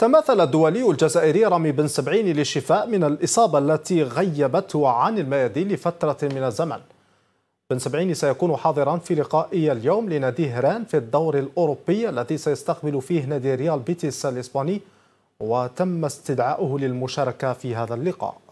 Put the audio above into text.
تماثل الدولي الجزائري رامي بن سبعين للشفاء من الإصابة التي غيبته عن الميادين لفترة من الزمن بن سبعين سيكون حاضرا في لقائي اليوم لنادي هران في الدور الأوروبي الذي سيستقبل فيه نادي ريال بيتيس الإسباني وتم استدعائه للمشاركة في هذا اللقاء